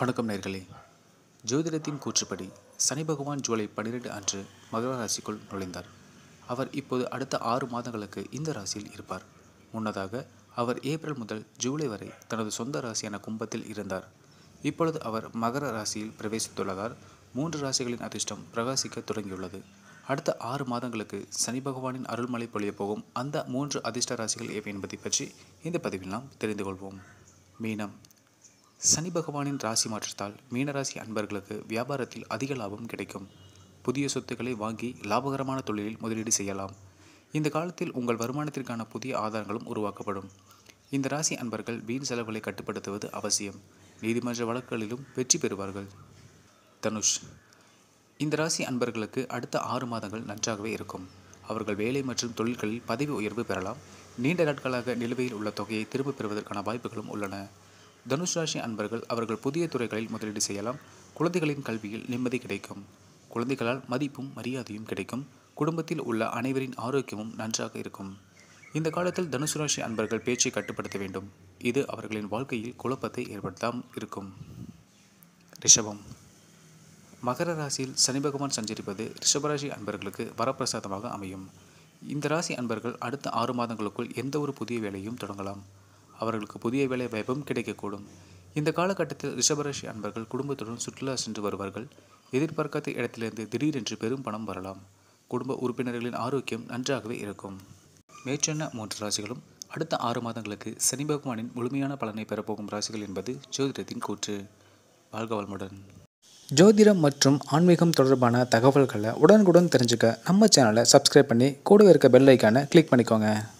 வணக்கம் நேர்களே ஜோதிடத்தின் கூற்றுப்படி சனி பகவான் ஜூலை பன்னிரெண்டு அன்று மகர ராசிக்குள் நுழைந்தார் அவர் இப்போது அடுத்த ஆறு மாதங்களுக்கு இந்த ராசியில் இருப்பார் முன்னதாக அவர் ஏப்ரல் முதல் ஜூலை வரை தனது சொந்த ராசியான கும்பத்தில் இருந்தார் இப்பொழுது அவர் மகர ராசியில் பிரவேசித்துள்ளதால் மூன்று ராசிகளின் அதிர்ஷ்டம் பிரகாசிக்க தொடங்கியுள்ளது அடுத்த ஆறு மாதங்களுக்கு சனி பகவானின் அருள்மலை பொழிய போகும் அந்த மூன்று அதிர்ஷ்ட ராசிகள் எவை என்பதை பற்றி இந்த பதிவில் நாம் தெரிந்து கொள்வோம் மீனம் சனி பகவானின் ராசி மாற்றத்தால் மீனராசி அன்பர்களுக்கு வியாபாரத்தில் அதிக லாபம் கிடைக்கும் புதிய சொத்துக்களை வாங்கி லாபகரமான தொழிலில் முதலீடு செய்யலாம் இந்த காலத்தில் உங்கள் வருமானத்திற்கான புதிய ஆதாரங்களும் உருவாக்கப்படும் இந்த ராசி அன்பர்கள் வீண் செலவுகளை கட்டுப்படுத்துவது அவசியம் நீதிமன்ற வழக்குகளிலும் வெற்றி பெறுவார்கள் தனுஷ் இந்த ராசி அன்பர்களுக்கு அடுத்த ஆறு மாதங்கள் நன்றாகவே இருக்கும் அவர்கள் வேலை மற்றும் தொழில்களில் பதவி உயர்வு பெறலாம் நீண்ட நாட்களாக நிலுவையில் உள்ள தொகையை திரும்பப் பெறுவதற்கான வாய்ப்புகளும் உள்ளன தனுஷ் ராசி அன்பர்கள் அவர்கள் புதிய துறைகளில் முதலீடு செய்யலாம் குழந்தைகளின் கல்வியில் நிம்மதி கிடைக்கும் குழந்தைகளால் மதிப்பும் மரியாதையும் கிடைக்கும் குடும்பத்தில் உள்ள அனைவரின் ஆரோக்கியமும் நன்றாக இருக்கும் இந்த காலத்தில் தனுசு ராசி அன்பர்கள் பேச்சை கட்டுப்படுத்த வேண்டும் இது அவர்களின் வாழ்க்கையில் குழப்பத்தை ஏற்படுத்தாம் இருக்கும் ரிஷபம் மகர ராசியில் சனி பகவான் சஞ்சரிப்பது ரிஷபராசி அன்பர்களுக்கு வரப்பிரசாதமாக அமையும் இந்த ராசி அன்பர்கள் அடுத்த ஆறு மாதங்களுக்குள் எந்த ஒரு புதிய வேலையும் தொடங்கலாம் அவர்களுக்கு புதிய வேலை வாய்ப்பும் கிடைக்கக்கூடும் இந்த காலகட்டத்தில் ரிஷபராசி அன்பர்கள் குடும்பத்துடன் சுற்றுலா சென்று வருவார்கள் எதிர்பார்க்காத இடத்திலிருந்து திடீரென்று பெரும் பணம் வரலாம் குடும்ப உறுப்பினர்களின் ஆரோக்கியம் நன்றாகவே இருக்கும் மேற்சொன்ன மூன்று ராசிகளும் அடுத்த ஆறு மாதங்களுக்கு சனி பகவானின் முழுமையான பலனை பெறப்போகும் ராசிகள் என்பது ஜோதிடத்தின் கூற்று வாழ்க வளமுடன் ஜோதிடம் மற்றும் ஆன்மீகம் தொடர்பான தகவல்களை உடனுக்குடன் தெரிஞ்சுக்க நம்ம சேனலை சப்ஸ்கிரைப் பண்ணி கூடவே இருக்க பெல் ஐக்கானை கிளிக் பண்ணிக்கோங்க